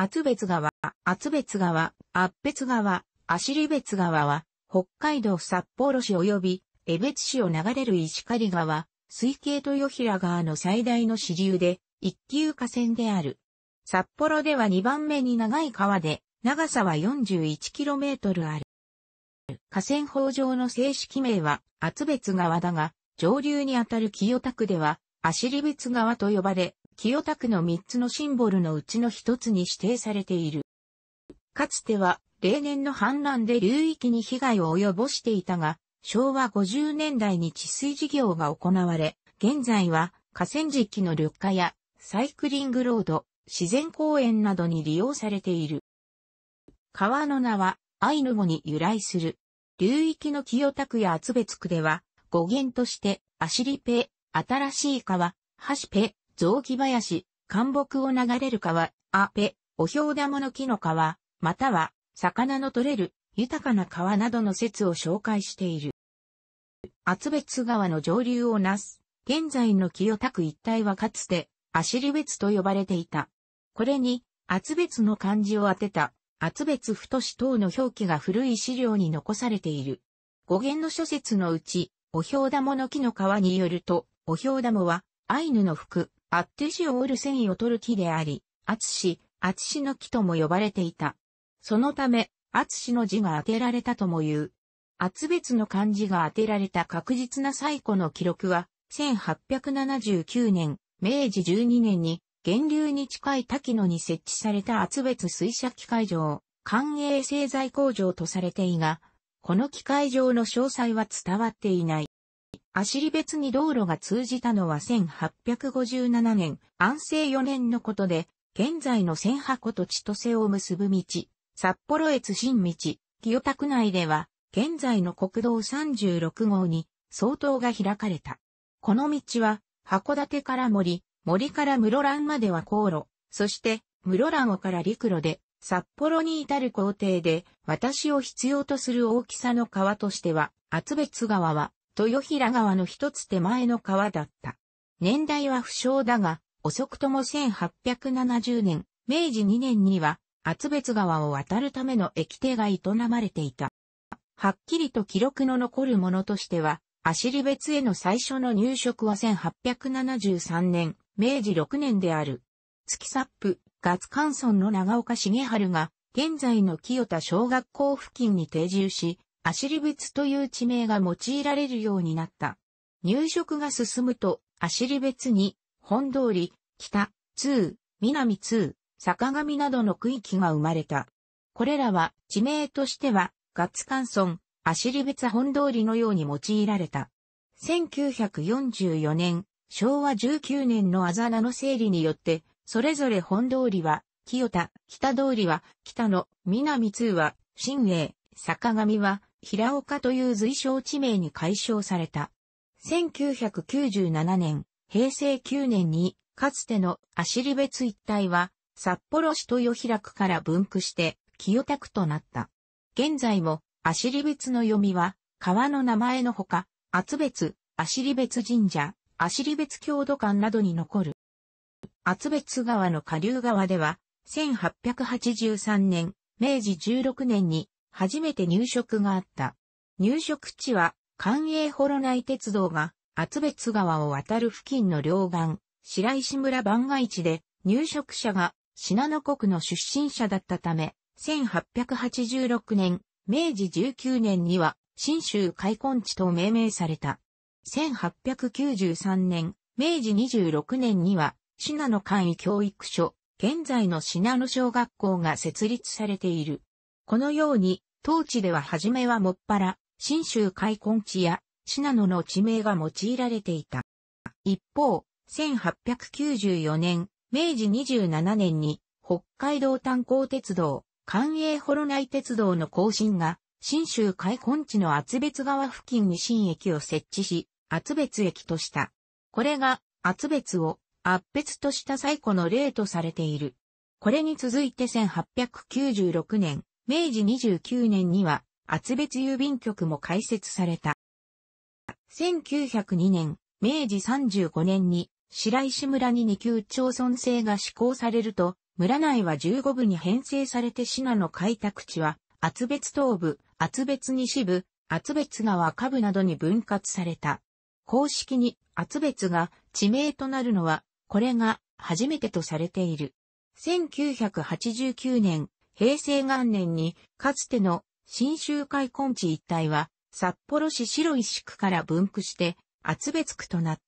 厚別川、厚別川、厚別川、足利別川は、北海道札幌市及び江別市を流れる石狩川、水系豊平川の最大の支流で、一級河川である。札幌では2番目に長い川で、長さは 41km ある。河川法上の正式名は、厚別川だが、上流にあたる清田区では、足利別川と呼ばれ、清田区の三つのシンボルのうちの一つに指定されている。かつては、例年の氾濫で流域に被害を及ぼしていたが、昭和50年代に治水事業が行われ、現在は河川敷の緑化やサイクリングロード、自然公園などに利用されている。川の名はアイヌ語に由来する。流域の清田区や厚別区では語源としてアシリペ、新しい川、ハシペ、雑木林、干木を流れる川、アペ、お氷玉の木の川、または、魚の取れる、豊かな川などの説を紹介している。厚別川の上流をなす、現在の清田区一帯はかつて、足利別と呼ばれていた。これに、厚別の漢字を当てた、厚別太子等の表記が古い資料に残されている。語源の諸説のうち、お氷玉の木の川によると、お氷玉は、アイヌの服、アッテシオール繊維を取る木であり、アツシ、アツシの木とも呼ばれていた。そのため、アツシの字が当てられたとも言う。厚別の漢字が当てられた確実な最古の記録は、1879年、明治12年に、源流に近い滝野に設置された厚別水車機械場、官営製材工場とされていが、この機械場の詳細は伝わっていない。走り別に道路が通じたのは1857年、安政4年のことで、現在の千箱と千歳を結ぶ道、札幌越新道、清田区内では、現在の国道36号に、相当が開かれた。この道は、函館から森、森から室蘭までは航路、そして室蘭をから陸路で、札幌に至る工程で、私を必要とする大きさの川としては、厚別川は、豊平川の一つ手前の川だった。年代は不詳だが、遅くとも1870年、明治2年には、厚別川を渡るための駅艇が営まれていた。はっきりと記録の残るものとしては、足利別への最初の入植は1873年、明治6年である。月サップ、月ツ村の長岡重春が、現在の清田小学校付近に定住し、アシリツという地名が用いられるようになった。入植が進むと、アシリベツに、本通り、北、通、南通、坂上などの区域が生まれた。これらは地名としては、ガツカンソン、アシリベツ本通りのように用いられた。1944年、昭和19年のあざ名の整理によって、それぞれ本通りは、清田、北通りは、北の、南通は、新栄、坂上は、平岡という随称地名に解消された。1997年、平成9年に、かつての足利別一帯は、札幌市豊平区から分布して、清田区となった。現在も、足利別の読みは、川の名前のほか、厚別、足利別神社、足利別郷土館などに残る。厚別川の下流側では、1883年、明治16年に初めて入植があった。入植地は、関営ナ内鉄道が、厚別川を渡る付近の両岸、白石村番外地で、入植者が、信濃国の出身者だったため、1886年、明治19年には、新州開墾地と命名された。1893年、明治26年には、信濃簡易教育所、現在の信濃小学校が設立されている。このように、当地では初めはもっぱら、新州開墾地や、ナノの地名が用いられていた。一方、1894年、明治27年に、北海道炭鉱鉄道、関営ロ内鉄道の更新が、新州開墾地の厚別川付近に新駅を設置し、厚別駅とした。これが、厚別を、圧別とした最古の例とされている。これに続いて1896年、明治29年には厚別郵便局も開設された。1902年、明治35年に白石村に二級町村制が施行されると、村内は15部に編成されて品の開拓地は、厚別東部、厚別西部、厚別川下部などに分割された。公式に厚別が地名となるのは、これが初めてとされている。1989年、平成元年に、かつての新州海根地一帯は、札幌市白石区から分布して、厚別区となっ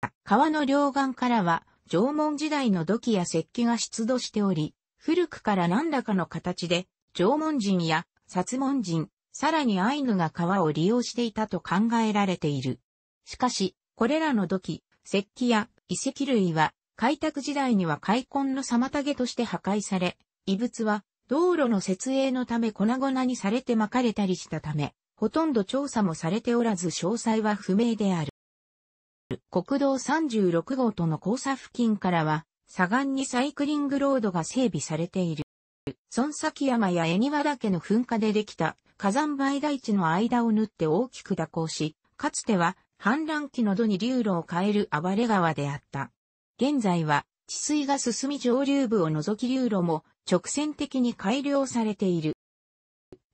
た。川の両岸からは、縄文時代の土器や石器が出土しており、古くから何らかの形で、縄文人や薩文人、さらにアイヌが川を利用していたと考えられている。しかし、これらの土器、石器や遺跡類は、開拓時代には開墾の妨げとして破壊され、遺物は道路の設営のため粉々にされて巻かれたりしたため、ほとんど調査もされておらず詳細は不明である。国道36号との交差付近からは、左岸にサイクリングロードが整備されている。孫崎山や恵庭岳の噴火でできた火山灰大地の間を縫って大きく蛇行し、かつては氾濫期の度に流路を変える暴れ川であった。現在は治水が進み上流部を除き流路も直線的に改良されている。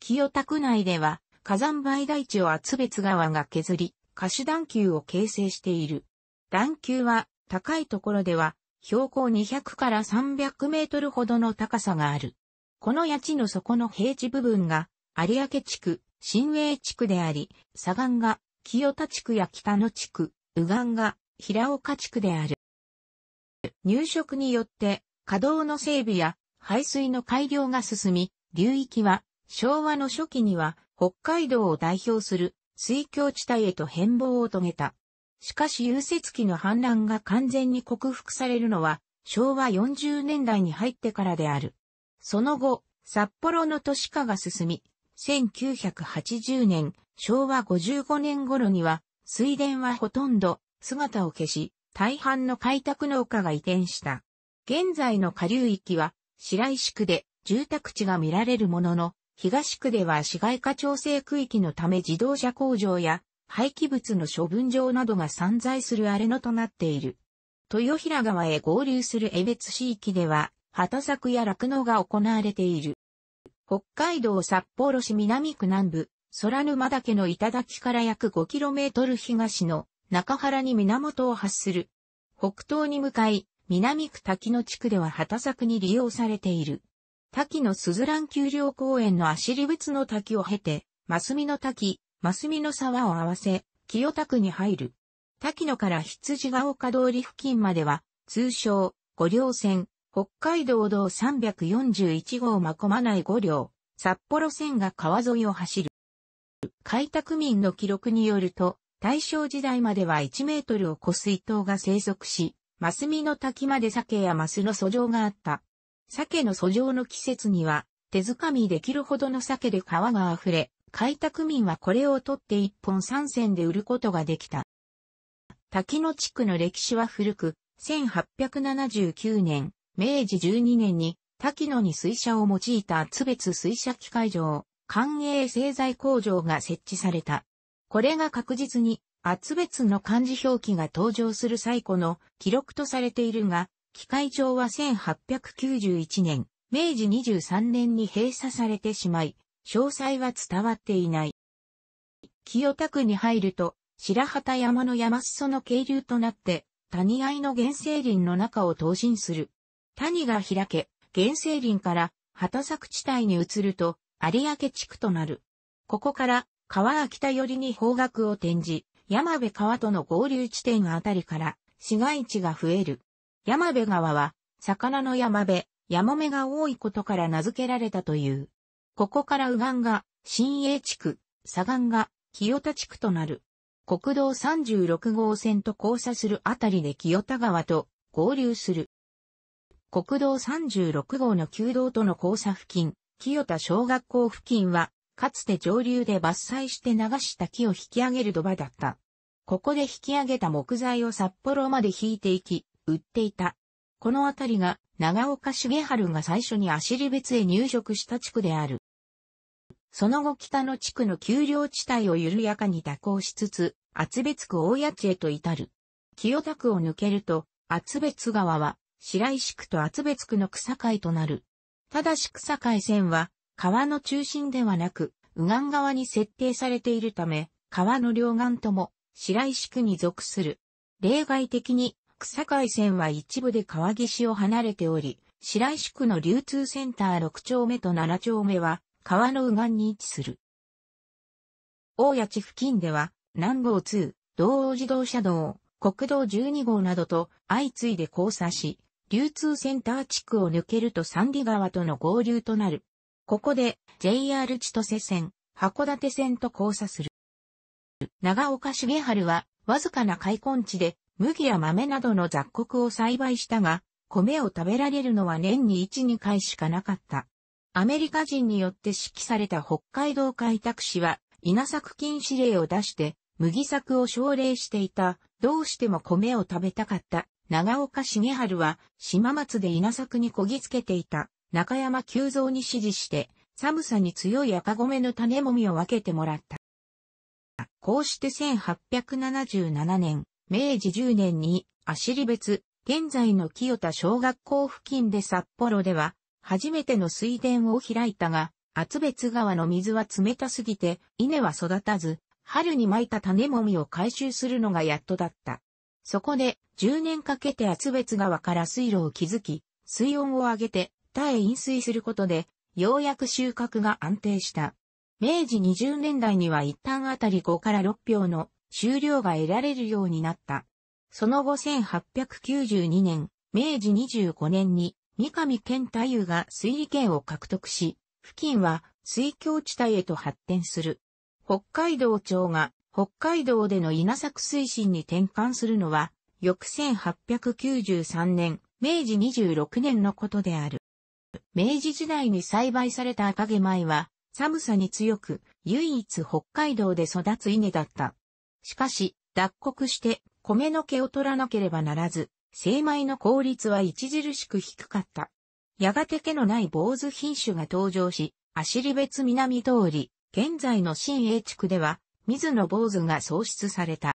清田区内では火山灰大地を厚別川が削り、下手段丘を形成している。段丘は高いところでは標高200から300メートルほどの高さがある。この谷地の底の平地部分が有明地区、新栄地区であり、左岸が清田地区や北野地区、右岸が平岡地区である。入植によって稼働の整備や排水の改良が進み、流域は昭和の初期には北海道を代表する水郷地帯へと変貌を遂げた。しかし融雪期の氾濫が完全に克服されるのは昭和40年代に入ってからである。その後、札幌の都市化が進み、1980年、昭和55年頃には水田はほとんど姿を消し、大半の開拓農家が移転した。現在の下流域は白石区で住宅地が見られるものの、東区では市街化調整区域のため自動車工場や廃棄物の処分場などが散在する荒れ野となっている。豊平川へ合流する江別市域では、畑作や酪農が行われている。北海道札幌市南区南部、空沼岳の頂から約 5km 東の中原に源を発する。北東に向かい、南区滝野地区では畑作に利用されている。滝野鈴蘭丘陵公園の足利仏の滝を経て、マスミの滝、マスミの沢を合わせ、清田区に入る。滝野から羊ヶ丘通り付近までは、通称、五稜線、北海道道341号まこまない五両、札幌線が川沿いを走る。開拓民の記録によると、大正時代までは1メートルを超すイが生息し、マスミの滝まで鮭やマスの遡上があった。鮭の遡上の季節には、手づかみできるほどの鮭で皮が溢れ、開拓民はこれを取って一本三銭で売ることができた。滝野地区の歴史は古く、1879年、明治12年に滝野に水車を用いた厚別水車機械場、官営製材工場が設置された。これが確実に、圧別の漢字表記が登場する最古の記録とされているが、機械帳は1891年、明治23年に閉鎖されてしまい、詳細は伝わっていない。清田区に入ると、白旗山の山裾の渓流となって、谷合の原生林の中を投進する。谷が開け、原生林から畑作地帯に移ると、有明地区となる。ここから川が北寄りに方角を転じ、山辺川との合流地点あたりから市街地が増える。山辺川は、魚の山辺、ヤモメが多いことから名付けられたという。ここから右岸が、新栄地区、左岸が、清田地区となる。国道36号線と交差するあたりで清田川と合流する。国道36号の旧道との交差付近、清田小学校付近はかつて上流で伐採して流した木を引き上げる土場だった。ここで引き上げた木材を札幌まで引いていき、売っていた。この辺りが長岡重春が最初に足利別へ入植した地区である。その後北の地区の丘陵地帯を緩やかに蛇行しつつ、厚別区大谷地へと至る。清田区を抜けると、厚別川は白石区と厚別区の草界となる。ただし草界線は川の中心ではなく、右岸側に設定されているため、川の両岸とも白石区に属する。例外的に、草海線は一部で川岸を離れており、白石区の流通センター6丁目と7丁目は、川の右岸に位置する。大谷地付近では、南郷2、道央自動車道、国道12号などと相次いで交差し、流通センター地区を抜けると三里川との合流となる。ここで JR 千歳線、函館線と交差する。長岡重春は、わずかな開墾地で、麦や豆などの雑穀を栽培したが、米を食べられるのは年に1、2回しかなかった。アメリカ人によって指揮された北海道開拓市は、稲作禁止令を出して、麦作を奨励していた、どうしても米を食べたかった、長岡重春は、島松で稲作にこぎつけていた。中山急増に指示して、寒さに強い赤米の種もみを分けてもらった。こうして1877年、明治10年に、足利別、現在の清田小学校付近で札幌では、初めての水田を開いたが、厚別川の水は冷たすぎて、稲は育たず、春に巻いた種もみを回収するのがやっとだった。そこで、10年かけて厚別川から水路を築き、水温を上げて、田へ飲水することで、ようやく収穫が安定した。明治20年代には一旦あたり5から6票の収量が得られるようになった。その後1892年、明治25年に三上健太夫が水利権を獲得し、付近は水郷地帯へと発展する。北海道庁が北海道での稲作推進に転換するのは、翌1893年、明治26年のことである。明治時代に栽培された赤毛米は、寒さに強く、唯一北海道で育つ稲だった。しかし、脱穀して米の毛を取らなければならず、精米の効率は著しく低かった。やがて毛のない坊主品種が登場し、アシリ南通り、現在の新英地区では、水野坊主が創出された。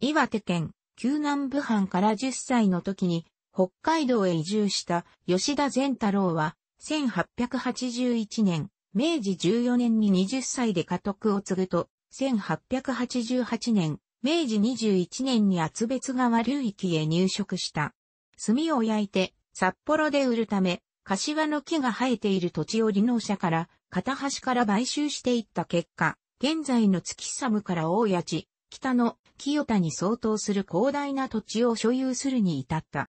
岩手県、旧南部藩から10歳の時に北海道へ移住した吉田善太郎は、1881年、明治14年に20歳で家督を継ぐと、1888年、明治21年に厚別川流域へ入植した。炭を焼いて、札幌で売るため、柏の木が生えている土地を利農者から、片端から買収していった結果、現在の月寒から大谷地、北の清田に相当する広大な土地を所有するに至った。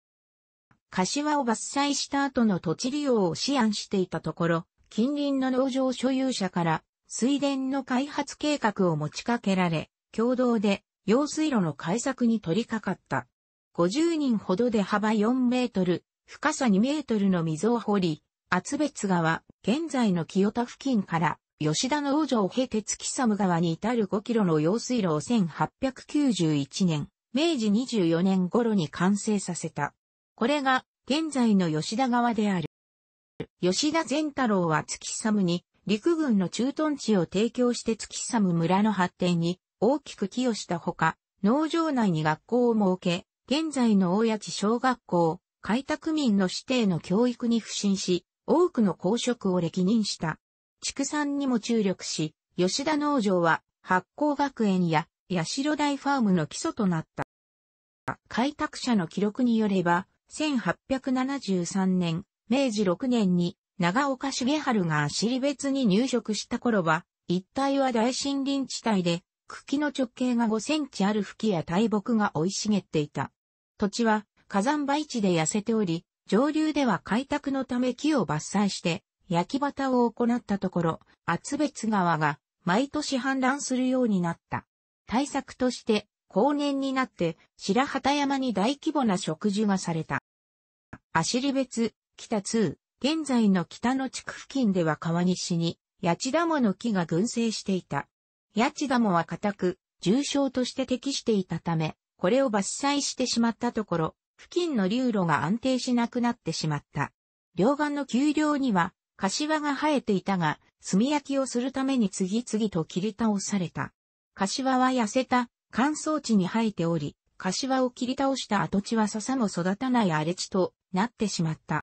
柏を伐採した後の土地利用を思案していたところ、近隣の農場所有者から水田の開発計画を持ちかけられ、共同で用水路の開削に取り掛かった。50人ほどで幅4メートル、深さ2メートルの溝を掘り、厚別川、現在の清田付近から吉田の場を経て月寒川に至る5キロの用水路を1891年、明治24年頃に完成させた。これが現在の吉田川である。吉田善太郎は月寒に陸軍の駐屯地を提供して月寒村の発展に大きく寄与したほか、農場内に学校を設け、現在の大谷地小学校、開拓民の指定の教育に不信し、多くの公職を歴任した。畜産にも注力し、吉田農場は発酵学園や八代大ファームの基礎となった。開拓者の記録によれば、1873年、明治6年に長岡重春が尻別に入植した頃は、一帯は大森林地帯で、茎の直径が5センチある吹きや大木が生い茂っていた。土地は火山灰地で痩せており、上流では開拓のため木を伐採して、焼き畑を行ったところ、厚別川が毎年氾濫するようになった。対策として、後年になって白旗山に大規模な植樹がされた。足利別、北通、現在の北の地区付近では川西に、八千ダモの木が群生していた。八千ダモは固く、重症として適していたため、これを伐採してしまったところ、付近の流路が安定しなくなってしまった。両岸の丘陵には、柏が生えていたが、炭焼きをするために次々と切り倒された。柏は痩せた、乾燥地に生えており、柏を切り倒した跡地は笹も育たない荒れ地となってしまった。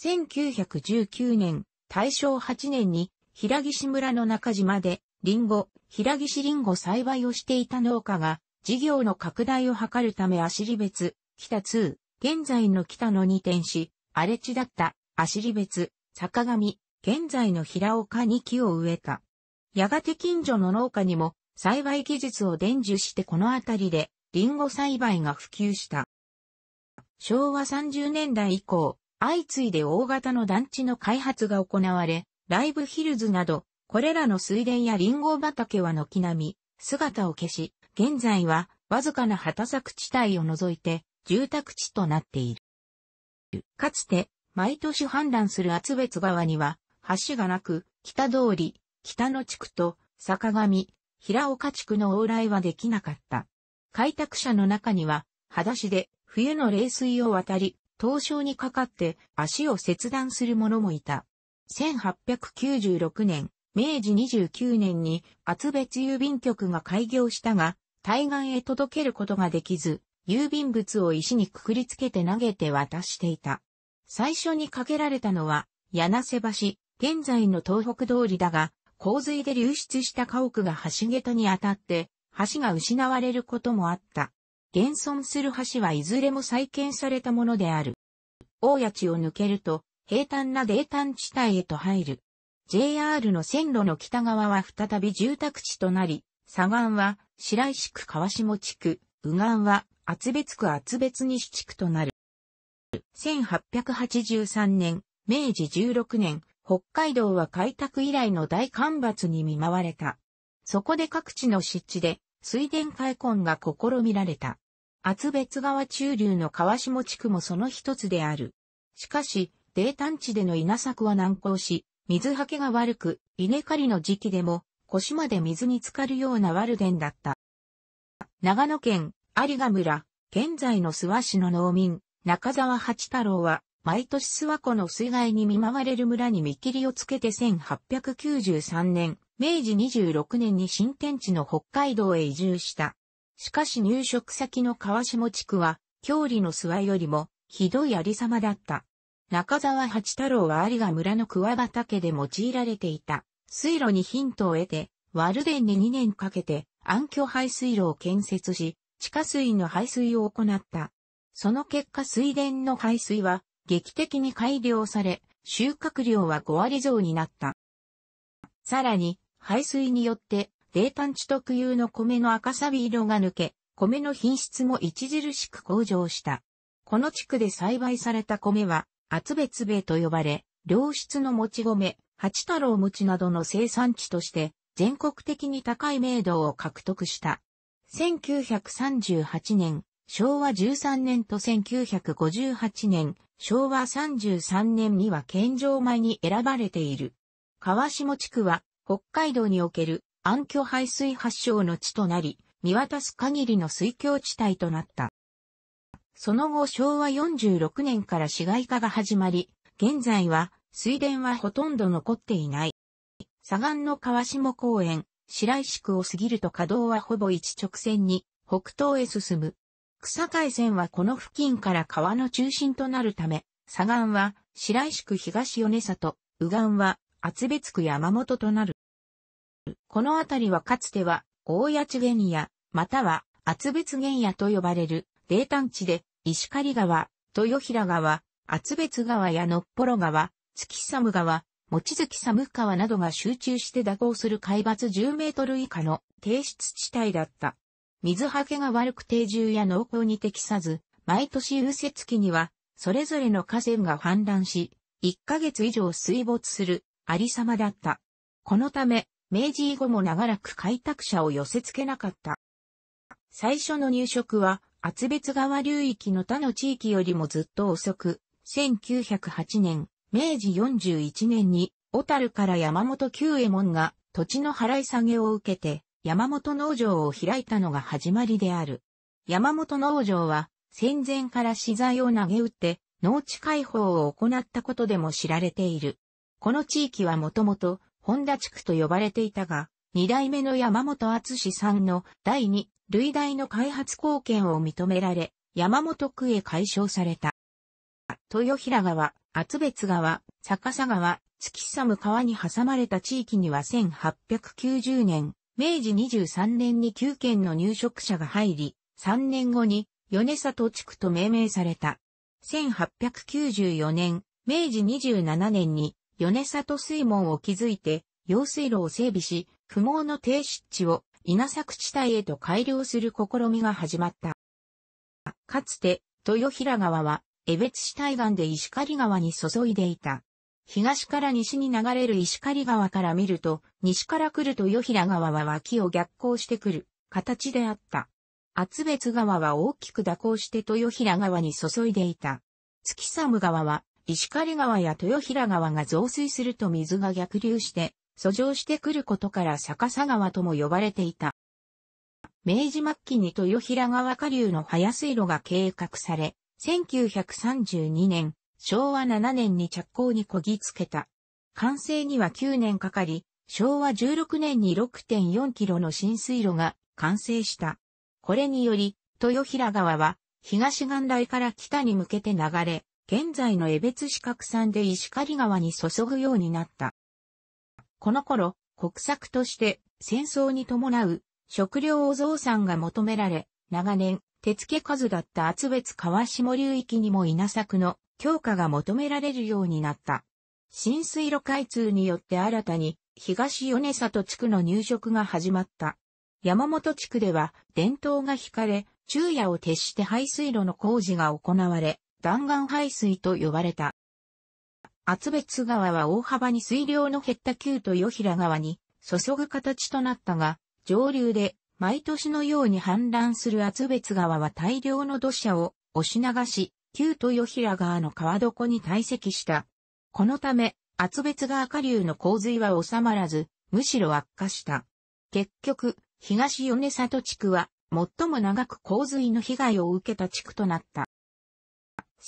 1919年、大正8年に、平岸村の中島で、リンゴ、平岸リンゴ栽培をしていた農家が、事業の拡大を図るため足利別、北通、現在の北野に転し、荒れ地だった足利別、坂上、現在の平岡に木を植えた。やがて近所の農家にも栽培技術を伝授してこの辺りでリンゴ栽培が普及した。昭和30年代以降、相次いで大型の団地の開発が行われ、ライブヒルズなど、これらの水田やリンゴ畑は軒並み、姿を消し、現在はわずかな畑作地帯を除いて、住宅地となっている。かつて、毎年氾濫する厚別川には、橋がなく、北通り、北の地区と、坂上、平岡地区の往来はできなかった。開拓者の中には、裸足で冬の冷水を渡り、凍傷にかかって足を切断する者もいた。1896年、明治29年に厚別郵便局が開業したが、対岸へ届けることができず、郵便物を石にくくりつけて投げて渡していた。最初にかけられたのは、柳瀬橋、現在の東北通りだが、洪水で流出した家屋が橋桁に当たって、橋が失われることもあった。現存する橋はいずれも再建されたものである。大谷地を抜けると、平坦な泥炭地帯へと入る。JR の線路の北側は再び住宅地となり、左岸は白石区川下地区、右岸は厚別区厚別西地区となる。1883年、明治16年、北海道は開拓以来の大干ばつに見舞われた。そこで各地の湿地で水田開墾が試みられた。厚別川中流の川下地区もその一つである。しかし、泥炭地での稲作は難航し、水はけが悪く、稲刈りの時期でも腰まで水に浸かるようなワルデンだった。長野県有賀村、現在の諏訪市の農民、中沢八太郎は毎年諏訪湖の水害に見舞われる村に見切りをつけて1893年、明治26年に新天地の北海道へ移住した。しかし入植先の川下地区は、郷里の諏訪よりも、ひどいありさまだった。中沢八太郎は有賀村の桑畑で用いられていた。水路にヒントを得て、ワルデンに2年かけて暗渠排水路を建設し、地下水の排水を行った。その結果水田の排水は劇的に改良され、収穫量は5割増になった。さらに、排水によって、冷淡地特有の米の赤サビ色が抜け、米の品質も著しく向上した。この地区で栽培された米は、厚別米と呼ばれ、良質のもち米、八太郎餅などの生産地として、全国的に高い名度を獲得した。1938年、昭和13年と1958年、昭和33年には県上前に選ばれている。川下地区は北海道における暗渠排水発祥の地となり、見渡す限りの水郷地帯となった。その後昭和46年から市街化が始まり、現在は水田はほとんど残っていない。左岸の川下公園、白石区を過ぎると稼働はほぼ一直線に北東へ進む。草海線はこの付近から川の中心となるため、左岸は白石区東米里、右岸は厚別区山本となる。この辺りはかつては大谷地原野、または厚別原野と呼ばれる泥炭地で石狩川、豊平川、厚別川やのっぽろ川、月寒川、望月寒川などが集中して蛇行する海抜10メートル以下の低湿地帯だった。水はけが悪く定住や農耕に適さず、毎年融雪期には、それぞれの河川が氾濫し、1ヶ月以上水没する、ありさまだった。このため、明治以後も長らく開拓者を寄せ付けなかった。最初の入植は、厚別川流域の他の地域よりもずっと遅く、1908年、明治41年に、小樽から山本久右衛門が土地の払い下げを受けて、山本農場を開いたのが始まりである。山本農場は戦前から資材を投げ打って農地開放を行ったことでも知られている。この地域はもともと本田地区と呼ばれていたが、二代目の山本厚さんの第二類大の開発貢献を認められ、山本区へ解消された。豊平川、厚別川、逆さ川、月寒川に挟まれた地域には1890年、明治23年に9件の入植者が入り、3年後に米里地区と命名された。1894年、明治27年に米里水門を築いて、用水路を整備し、不毛の低湿地を稲作地帯へと改良する試みが始まった。かつて、豊平川は、江別市対岸で石狩川に注いでいた。東から西に流れる石狩川から見ると、西から来ると与平川は脇を逆行してくる形であった。厚別川は大きく蛇行して豊平川に注いでいた。月寒川は石狩川や豊平川が増水すると水が逆流して、遡上してくることから逆さ川とも呼ばれていた。明治末期に豊平川下流の早水路が計画され、1932年、昭和7年に着工にこぎつけた。完成には9年かかり、昭和16年に6.4キロの浸水路が完成した。これにより、豊平川は東岸台から北に向けて流れ、現在の江別市角山で石狩川に注ぐようになった。この頃、国策として戦争に伴う食料お増産が求められ、長年、手付け数だった厚別川下流域にも稲作の強化が求められるようになった。新水路開通によって新たに東米里地区の入植が始まった。山本地区では伝統が引かれ、昼夜を徹して排水路の工事が行われ、弾丸排水と呼ばれた。厚別川は大幅に水量の減った旧と与平川に注ぐ形となったが、上流で毎年のように氾濫する厚別川は大量の土砂を押し流し、旧豊平川の川床に堆積した。このため、厚別川下流の洪水は収まらず、むしろ悪化した。結局、東米里地区は、最も長く洪水の被害を受けた地区となった。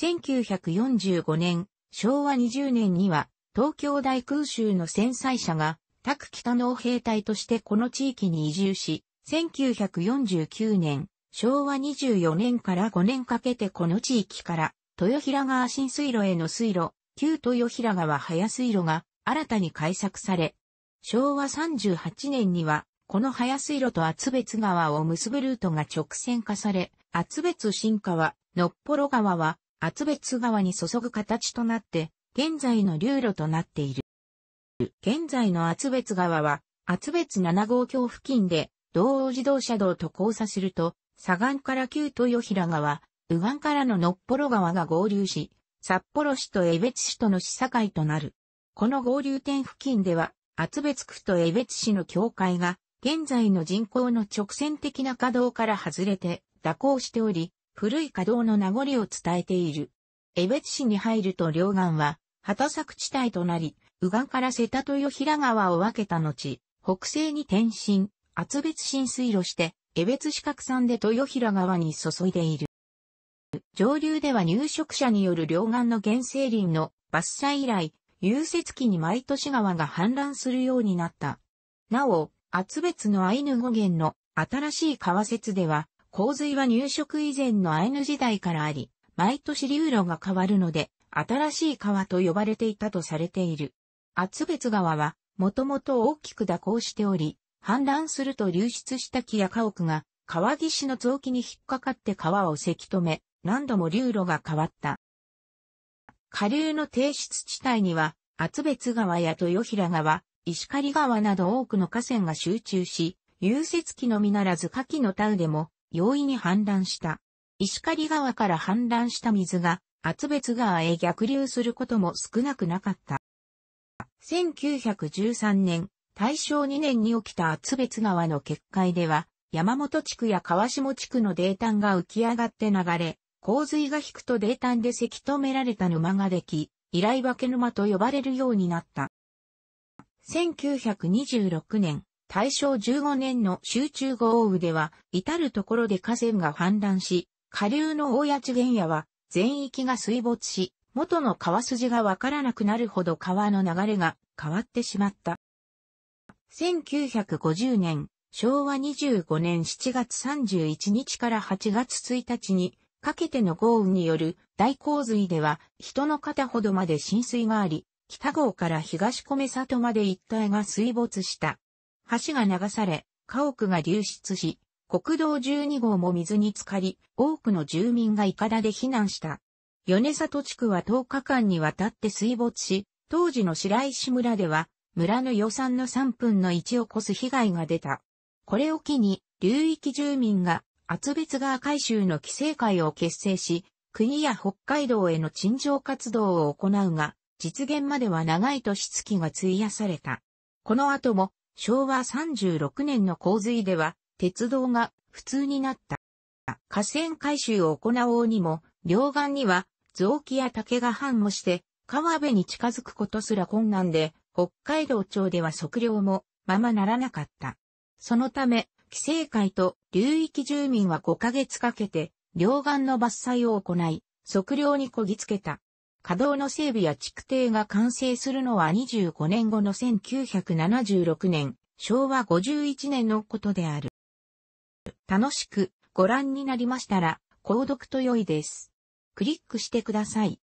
1945年、昭和20年には、東京大空襲の戦災者が、宅北農兵隊としてこの地域に移住し、1949年、昭和24年から5年かけてこの地域から、豊平川新水路への水路、旧豊平川早水路が新たに開削され、昭和38年には、この早水路と厚別川を結ぶルートが直線化され、厚別新川、のっぽろ川は、厚別川に注ぐ形となって、現在の流路となっている。現在の厚別川は、厚別7号橋付近で、道央自動車道と交差すると、左岸から旧豊平川、右岸からののっぽろ川が合流し、札幌市と江別市との市境となる。この合流点付近では、厚別区と江別市の境界が、現在の人口の直線的な稼働から外れて、蛇行しており、古い稼働の名残を伝えている。江別市に入ると両岸は、畑作地帯となり、右岸から瀬田豊平川を分けた後、北西に転進、厚別浸水路して、江別四角山で豊平川に注いでいる。上流では入植者による両岸の原生林の伐採以来、融雪期に毎年川が氾濫するようになった。なお、厚別のアイヌ語源の新しい川説では、洪水は入植以前のアイヌ時代からあり、毎年流路が変わるので、新しい川と呼ばれていたとされている。厚別川は、もともと大きく蛇行しており、氾濫すると流出した木や家屋が川岸の雑木に引っかかって川をせき止め、何度も流路が変わった。下流の低出地帯には、厚別川や豊平川、石狩川など多くの河川が集中し、融雪期のみならず下記の田でも容易に氾濫した。石狩川から氾濫した水が厚別川へ逆流することも少なくなかった。1913年、大正2年に起きた厚別川の決壊では、山本地区や川下地区の泥炭が浮き上がって流れ、洪水が引くと泥炭でせき止められた沼ができ、依頼化け沼と呼ばれるようになった。1926年、大正15年の集中豪雨では、至るところで河川が氾濫し、下流の大谷地原野は全域が水没し、元の川筋がわからなくなるほど川の流れが変わってしまった。1950年、昭和25年7月31日から8月1日にかけての豪雨による大洪水では人の肩ほどまで浸水があり、北郷から東米里まで一帯が水没した。橋が流され、家屋が流出し、国道12号も水に浸かり、多くの住民がイカダで避難した。米里地区は10日間にわたって水没し、当時の白石村では村の予算の3分の1を超す被害が出た。これを機に、流域住民が、厚別川改修の規制会を結成し、国や北海道への陳情活動を行うが、実現までは長い年月が費やされた。この後も、昭和36年の洪水では、鉄道が普通になった。河川改修を行おうにも、両岸には、雑木や竹が繁茂して、川辺に近づくことすら困難で、北海道庁では測量もままならなかった。そのため、規制会と流域住民は5ヶ月かけて、両岸の伐採を行い、測量にこぎつけた。稼働の整備や築堤が完成するのは25年後の1976年、昭和51年のことである。楽しくご覧になりましたら、購読と良いです。クリックしてください。